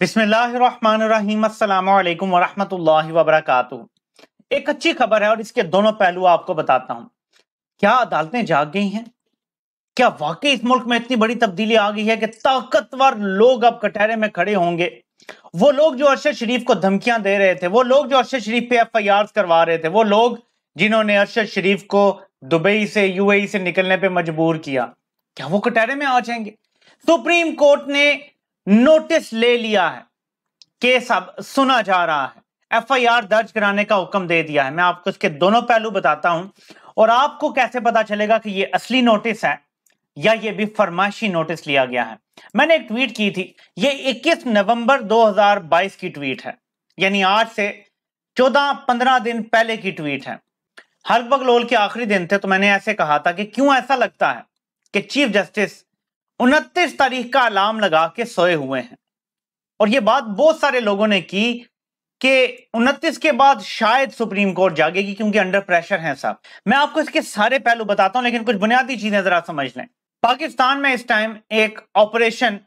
बिस्मिल्लाम एक अच्छी खबर है और इसके दोनों पहलू आपको बताता क्या अदालतें जाग गई हैं क्या वाकई इस मुल्क में इतनी बड़ी तब्दीली आ गई है कि ताकतवर लोग अब कटहरे में खड़े होंगे वो लोग जो अरशद शरीफ को धमकियां दे रहे थे वो लोग जो अरशद शरीफ पे एफ आई आर करवा रहे थे वो लोग जिन्होंने अरशद शरीफ को दुबई से यूएई से निकलने पर मजबूर किया क्या वो कटहरे में आ जाएंगे सुप्रीम कोर्ट ने नोटिस ले लिया है केस अब सुना जा रहा है एफआईआर दर्ज कराने का हुक्म दे दिया है मैं आपको इसके दोनों पहलू बताता हूं और आपको कैसे पता चलेगा कि ये असली नोटिस है या ये भी फरमाइशी नोटिस लिया गया है मैंने एक ट्वीट की थी ये 21 नवंबर 2022 की ट्वीट है यानी आज से 14-15 दिन पहले की ट्वीट है हर्क बगलोल के आखिरी दिन थे तो मैंने ऐसे कहा था कि क्यों ऐसा लगता है कि चीफ जस्टिस उनतीस तारीख का अलार्म लगा के सोए हुए हैं और ये बात बहुत सारे लोगों ने की कि उनतीस के बाद शायद सुप्रीम कोर्ट जागेगी क्योंकि अंडर प्रेशर है साहब मैं आपको इसके सारे पहलू बताता हूं लेकिन कुछ बुनियादी चीजें जरा समझ लें पाकिस्तान में इस टाइम एक ऑपरेशन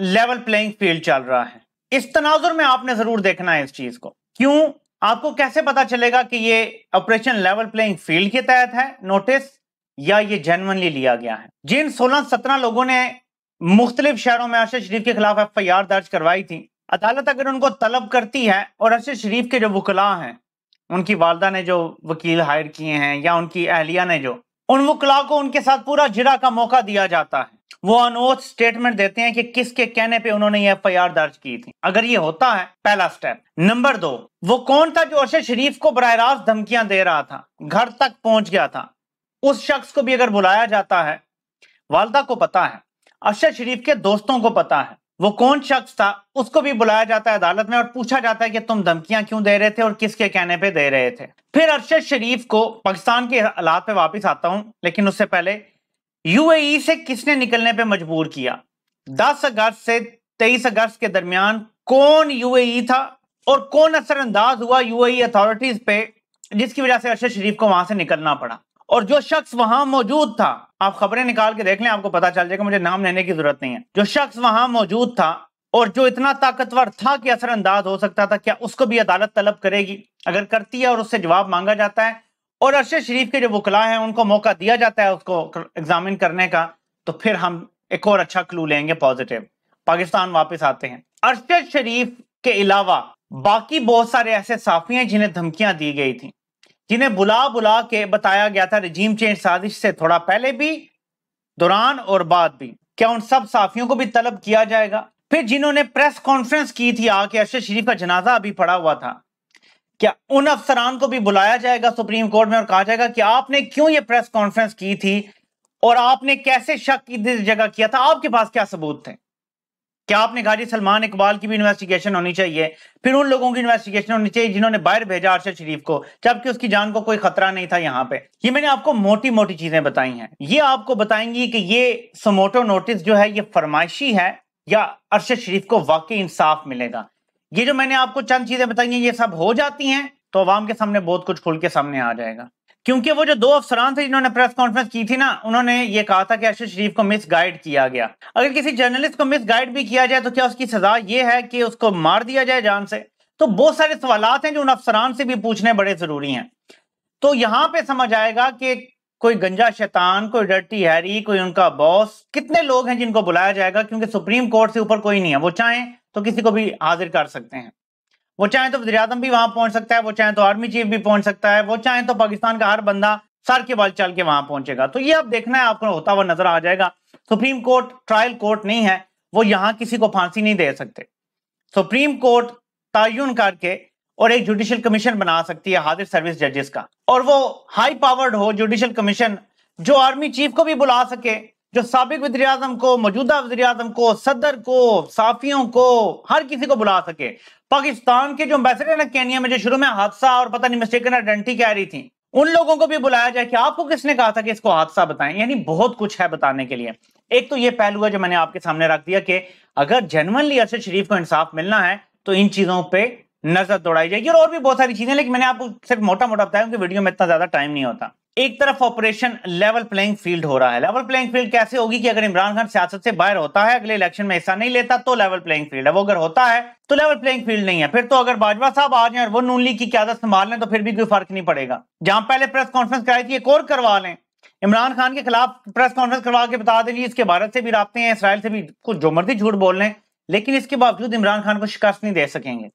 लेवल प्लेइंग फील्ड चल रहा है इस तनाजुर में आपने जरूर देखना है इस चीज को क्यों आपको कैसे पता चलेगा कि ये ऑपरेशन लेवल प्लेइंग फील्ड के तहत है नोटिस या ये जेनवनली लिया गया है जिन 16-17 लोगों ने मुख्तलिफ शहरों में अरशद शरीफ के खिलाफ एफ आई आर दर्ज करवाई थी अदालत अगर उनको तलब करती है और अरशद शरीफ के जो वकला हैं उनकी वालदा ने जो वकील हायर किए हैं या उनकी अहलिया ने जो उन वकला को उनके साथ पूरा जिरा का मौका दिया जाता है वो अनोथ स्टेटमेंट देते हैं कि किसके कहने पे उन्होंने ये एफ दर्ज की थी अगर ये होता है पहला स्टेप नंबर दो वो कौन था जो अरशद शरीफ को बरह रास्त धमकियां दे रहा था घर तक पहुंच गया था उस शख्स को भी अगर बुलाया जाता है वालदा को पता है अरशद शरीफ के दोस्तों को पता है वो कौन शख्स था उसको भी बुलाया जाता है अदालत में और पूछा जाता है कि तुम धमकियां क्यों दे रहे थे और किसके कहने पे दे रहे थे फिर अरशद शरीफ को पाकिस्तान के हालात पे वापस आता हूं लेकिन उससे पहले यूएई से किसने निकलने पे मजबूर किया दस अगस्त से तेईस अगस्त के दरमियान कौन यूएई था और कौन असरअंदाज हुआ यूएई अथॉरिटीज पे जिसकी वजह से अरशद शरीफ को वहां से निकलना पड़ा और जो शख्स वहां मौजूद था आप खबरें निकाल के देख लें आपको पता चल जाएगा मुझे नाम लेने की जरूरत नहीं है जो शख्स वहां मौजूद था और जो इतना ताकतवर था कि असरअंदाज हो सकता था क्या उसको भी अदालत तलब करेगी अगर करती है और उससे जवाब मांगा जाता है और अरशद शरीफ के जो वकला हैं उनको मौका दिया जाता है उसको एग्जामिन करने का तो फिर हम एक और अच्छा क्लू लेंगे पॉजिटिव पाकिस्तान वापस आते हैं अरशद शरीफ के अलावा बाकी बहुत सारे ऐसे साफी हैं जिन्हें धमकियां दी गई थी जिन्हें बुला बुला के बताया गया था रजीम चेंज साजिश से थोड़ा पहले भी दौरान और बाद भी क्या उन सब साफियों को भी तलब किया जाएगा फिर जिन्होंने प्रेस कॉन्फ्रेंस की थी आके अरशद शरीफ का जनाजा अभी पड़ा हुआ था क्या उन अफसरान को भी बुलाया जाएगा सुप्रीम कोर्ट में और कहा जाएगा कि आपने क्यों ये प्रेस कॉन्फ्रेंस की थी और आपने कैसे शक की जगह किया था आपके पास क्या सबूत थे क्या आपने कहा जी सलमान इकबाल की भी इन्वेस्टिगेशन होनी चाहिए फिर उन लोगों की इन्वेस्टिगेशन होनी चाहिए जिन्होंने बाहर भेजा अरशद शरीफ को जबकि उसकी जान को कोई खतरा नहीं था यहाँ पे ये मैंने आपको मोटी मोटी चीजें बताई हैं ये आपको बताएंगी कि ये सोमोटो नोटिस जो है ये फरमाइशी है या अरशद शरीफ को वाकई इंसाफ मिलेगा ये जो मैंने आपको चंद चीजें बताई हैं ये सब हो जाती हैं तो आवाम के सामने बहुत कुछ खुल के सामने आ जाएगा क्योंकि वो जो दो अफसरान थे जिन्होंने प्रेस कॉन्फ्रेंस की थी ना उन्होंने ये कहा था कि अर्शद शरीफ को मिस गाइड किया गया अगर किसी जर्नलिस्ट को मिस गाइड भी किया जाए तो क्या उसकी सजा ये है कि उसको मार दिया जाए जान से तो बहुत सारे सवाल हैं जो उन अफसरान से भी पूछने बड़े जरूरी हैं तो यहाँ पे समझ आएगा कि कोई गंजा शैतान कोई डर्टी हैरी कोई उनका बॉस कितने लोग हैं जिनको बुलाया जाएगा क्योंकि सुप्रीम कोर्ट से ऊपर कोई नहीं है वो चाहें तो किसी को भी हाजिर कर सकते हैं वो चाहे तो वजी भी वहां पहुंच सकता है वो चाहे तो आर्मी चीफ भी पहुंच सकता है वो चाहे तो पाकिस्तान का हर बंदा सर के बाल चल के वहां पहुंचेगा तो ये अब देखना है आपको होता हुआ नजर आ जाएगा सुप्रीम कोर्ट ट्रायल कोर्ट नहीं है वो यहाँ किसी को फांसी नहीं दे सकते सुप्रीम कोर्ट तयन करके और एक जुडिशल कमीशन बना सकती है हाजिर सर्विस जजेस का और वो हाई पावर्ड हो जुडिशल कमीशन जो आर्मी चीफ को भी बुला सके जो सबक वजी अजम को मौजूदा वजी अजम को सदर को साफियों को हर किसी को बुला सके पाकिस्तान के जो अम्बेसडर है कैनिया में जो शुरू में हादसा और पता नहीं मिस्टेकन आइडेंटिटी कह रही थी उन लोगों को भी बुलाया जाए कि आपको किसने कहा था कि इसको हादसा बताएं यानी बहुत कुछ है बताने के लिए एक तो ये पहलू है जो मैंने आपके सामने रख दिया कि अगर जनवनली अरसद शरीफ को इंसाफ मिलना है तो इन चीजों पर नजर दौड़ाई जाएगी और, और भी बहुत सारी चीजें लेकिन मैंने आपको सिर्फ मोटा मोटा बताया क्योंकि वीडियो में इतना ज्यादा टाइम नहीं होता एक तरफ ऑपरेशन लेवल प्लेइंग फील्ड हो रहा है लेवल प्लेइंग फील्ड कैसे होगी कि अगर इमरान खान सियासत से बाहर होता है अगले इलेक्शन में हिस्सा नहीं लेता तो लेवल प्लेइंग फील्ड है वो अगर होता है तो लेवल प्लेइंग फील्ड नहीं है फिर तो अगर बाजवा साहब आ जाए और वो नून लीग की क्यादत संभाल लें तो फिर भी कोई फर्क नहीं पड़ेगा जहां पहले प्रेस कॉन्फ्रेंस कराई थी एक और करवा लें इमरान खान के खिलाफ प्रेस कॉन्फ्रेंस करवा के बता दें इसके भारत से भी रबते हैं इसराइल से भी कुछ जो मर्जी झूठ बोल लें लेकिन इसके बावजूद इमरान खान को शिकस्त नहीं दे सकेंगे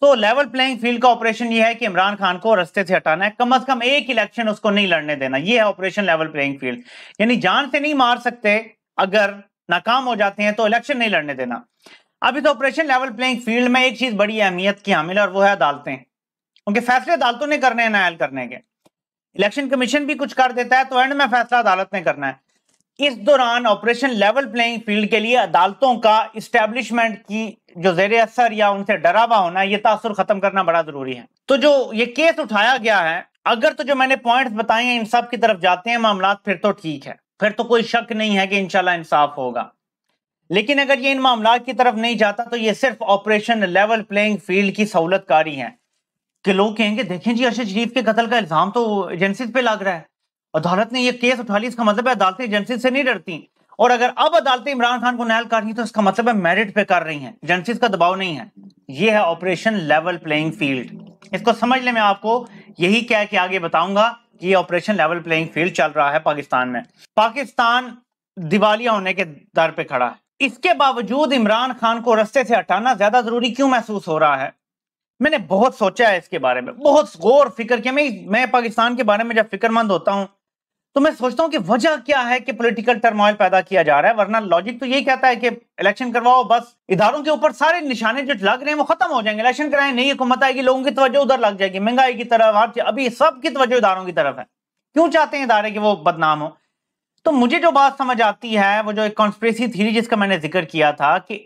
तो लेवल प्लेइंग फील्ड का ऑपरेशन ये है कि इमरान खान को रस्ते से हटाना है कम से कम एक इलेक्शन उसको नहीं लड़ने देना ये है ऑपरेशन लेवल प्लेइंग फील्ड यानी जान से नहीं मार सकते अगर नाकाम हो जाते हैं तो इलेक्शन नहीं लड़ने देना अभी तो ऑपरेशन लेवल प्लेइंग फील्ड में एक चीज बड़ी अहमियत की हामिल और वो है अदालतें उनके फैसले अदालतों ने करने हैं नायल करने के इलेक्शन कमीशन भी कुछ कर देता है तो एंड में फैसला अदालत ने करना है इस दौरान ऑपरेशन लेवल प्लेइंग फील्ड के लिए अदालतों का इस्टेब्लिशमेंट की जो जेर असर या उनसे डरा हुआ होना ये तासर खत्म करना बड़ा जरूरी है तो जो ये केस उठाया गया है अगर तो जो मैंने पॉइंट बताए हैं इन सब की तरफ जाते हैं मामला फिर तो ठीक है फिर तो कोई शक नहीं है कि इनशाला इंसाफ होगा लेकिन अगर ये इन मामला की तरफ नहीं जाता तो ये सिर्फ ऑपरेशन लेवल प्लेइंग फील्ड की सहूलतकारी है कि लोग कहेंगे देखें जी अरशद शरीफ के कत्ल का इल्जाम तो एजेंसी पे लग रहा है अदालत ने यह केस उठा ली इसका मतलब है अदालतें एजेंसी से नहीं डरती और अगर अब अदालतें इमरान खान को नहल कर रही तो इसका मतलब है मेरिट पे कर रही हैं जनसिस का दबाव नहीं है ये है ऑपरेशन लेवल प्लेइंग फील्ड इसको समझ ले मैं आपको यही क्या है कि आगे बताऊंगा कि ऑपरेशन लेवल प्लेइंग फील्ड चल रहा है पाकिस्तान में पाकिस्तान दिवालिया होने के दर पे खड़ा है इसके बावजूद इमरान खान को रस्ते से हटाना ज्यादा जरूरी क्यों महसूस हो रहा है मैंने बहुत सोचा है इसके बारे में बहुत गौर फिक्र किया मैं मैं पाकिस्तान के बारे में जब फिक्रमंद होता हूँ तो मैं सोचता हूँ कि वजह क्या है कि पॉलिटिकल टर्मोइल पैदा किया जा रहा है वरना लॉजिक तो यही कहता है कि इलेक्शन करवाओ बस इधारों के ऊपर सारे निशाने जो लग रहे हैं वो खत्म हो जाएंगे इलेक्शन कराए नहीं हुकूमत आएगी लोगों की तवज्जो उधर लग जाएगी महंगाई की तरफ अभी सबकी तवज्जो इधारों की तरफ है क्यों चाहते हैं इधारे की वो बदनाम हो तो मुझे जो बात समझ आती है वो जो एक कॉन्स्परेसी थी जिसका मैंने जिक्र किया था कि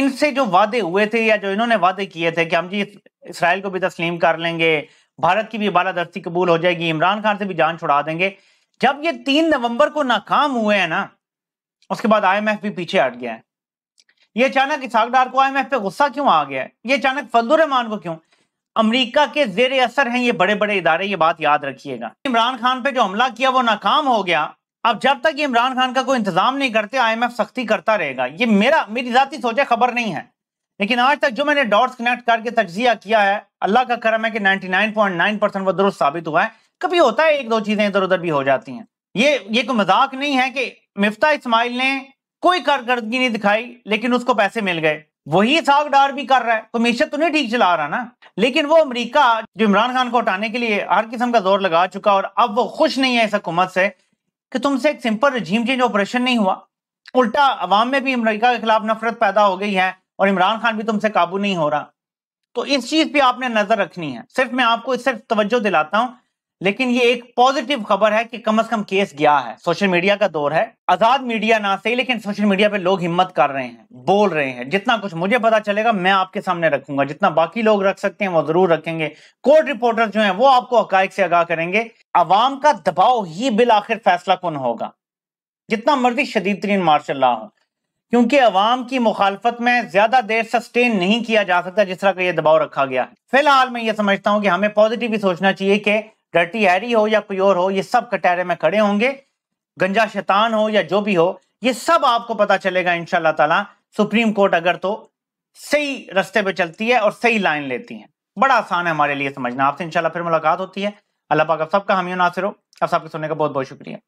इनसे जो वादे हुए थे या जो इन्होंने वादे किए थे कि हम जी इसराइल को भी तस्लीम कर लेंगे भारत की भी बालादस्ती कबूल हो जाएगी इमरान खान से भी जान छुड़ा देंगे जब ये तीन नवंबर को नाकाम हुए हैं ना उसके बाद आईएमएफ भी पीछे हट गया है ये अचानक इसहाक डार को आईएमएफ पे गुस्सा क्यों आ गया है ये अचानक फजलुर रहमान को क्यों अमेरिका के जेर असर हैं ये बड़े बड़े इदारे ये बात याद रखिएगा इमरान खान पे जो हमला किया वो नाकाम हो गया अब जब तक इमरान खान का कोई इंतजाम नहीं करते एफ सख्ती करता रहेगा ये मेरा मेरी जाती सोचे खबर नहीं है लेकिन आज तक जो मैंने डॉट्स कनेक्ट करके तजिया किया है अल्लाह का करम है कि 99.9 परसेंट वो दुरुस्त साबित हुआ है कभी होता है एक दो चीजें इधर उधर भी हो जाती हैं ये ये कोई मजाक नहीं है कि मिफ्ता इस्माइल ने कोई कारकर्दगी नहीं दिखाई लेकिन उसको पैसे मिल गए वही साग डार भी कर रहा है तो मीशत तो नहीं ठीक चला रहा ना लेकिन वो अमेरिका जो इमरान खान को हटाने के लिए हर किस्म का जोर लगा चुका और अब वो खुश नहीं है इस हकूमत से कि तुमसे एक सिंपल रजीम चेंज ऑपरेशन नहीं हुआ उल्टा अवाम में भी अमरीका के खिलाफ नफरत पैदा हो गई है और इमरान खान भी तुमसे काबू नहीं हो रहा तो इस चीज पे आपने नजर रखनी है सिर्फ मैं आपको सिर्फ तवज्जो दिलाता हूँ लेकिन ये एक पॉजिटिव खबर है कि कम से कम केस गया है सोशल मीडिया का दौर है आजाद मीडिया ना सही लेकिन सोशल मीडिया पे लोग हिम्मत कर रहे हैं बोल रहे हैं जितना कुछ मुझे पता चलेगा मैं आपके सामने रखूंगा जितना बाकी लोग रख सकते हैं वो जरूर रखेंगे कोर्ट रिपोर्टर जो है वो आपको हक से आगाह करेंगे अवाम का दबाव ही बिल आखिर फैसला कौन होगा जितना मर्जी शदीद तरीन मार्शल ला हो क्योंकि अवाम की मुखालफत में ज्यादा देर सस्टेन नहीं किया जा सकता जिस तरह का यह दबाव रखा गया है फिलहाल मैं ये समझता हूँ कि हमें पॉजिटिव ही सोचना चाहिए कि डर्टी हैरी हो या कोई और हो ये सब कटहरे में खड़े होंगे गंजा शैतान हो या जो भी हो ये सब आपको पता चलेगा इन ताला सुप्रीम कोर्ट अगर तो सही रास्ते पे चलती है और सही लाइन लेती है बड़ा आसान है हमारे लिए समझना आपसे इंशाल्लाह फिर मुलाकात होती है अल्लाह पाक आप सबका हमी नासिर हो आप सबके सुनने का बहुत बहुत शुक्रिया